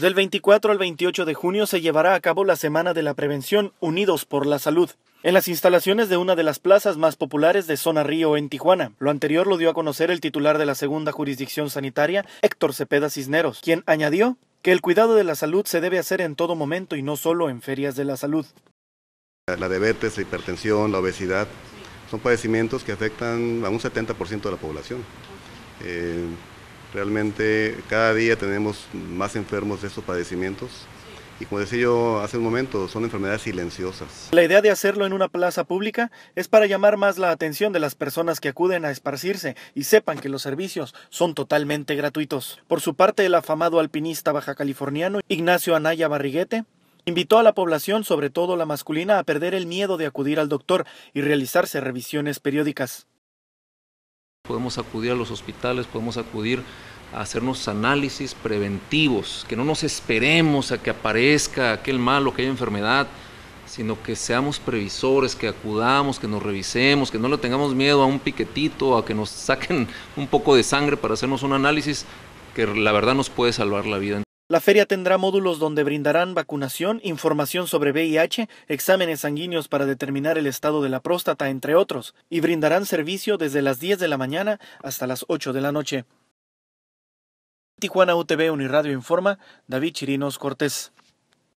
Del 24 al 28 de junio se llevará a cabo la Semana de la Prevención Unidos por la Salud. En las instalaciones de una de las plazas más populares de Zona Río en Tijuana. Lo anterior lo dio a conocer el titular de la segunda jurisdicción sanitaria, Héctor Cepeda Cisneros, quien añadió que el cuidado de la salud se debe hacer en todo momento y no solo en ferias de la salud. La diabetes, la hipertensión, la obesidad son padecimientos que afectan a un 70% de la población. Eh, Realmente cada día tenemos más enfermos de estos padecimientos. Y como decía yo hace un momento, son enfermedades silenciosas. La idea de hacerlo en una plaza pública es para llamar más la atención de las personas que acuden a esparcirse y sepan que los servicios son totalmente gratuitos. Por su parte, el afamado alpinista baja californiano Ignacio Anaya Barriguete Invitó a la población, sobre todo la masculina, a perder el miedo de acudir al doctor y realizarse revisiones periódicas podemos acudir a los hospitales, podemos acudir a hacernos análisis preventivos, que no nos esperemos a que aparezca aquel mal o aquella enfermedad, sino que seamos previsores, que acudamos, que nos revisemos, que no le tengamos miedo a un piquetito, a que nos saquen un poco de sangre para hacernos un análisis que la verdad nos puede salvar la vida. La feria tendrá módulos donde brindarán vacunación, información sobre VIH, exámenes sanguíneos para determinar el estado de la próstata, entre otros, y brindarán servicio desde las 10 de la mañana hasta las 8 de la noche. Tijuana UTV Informa, David Chirinos Cortés.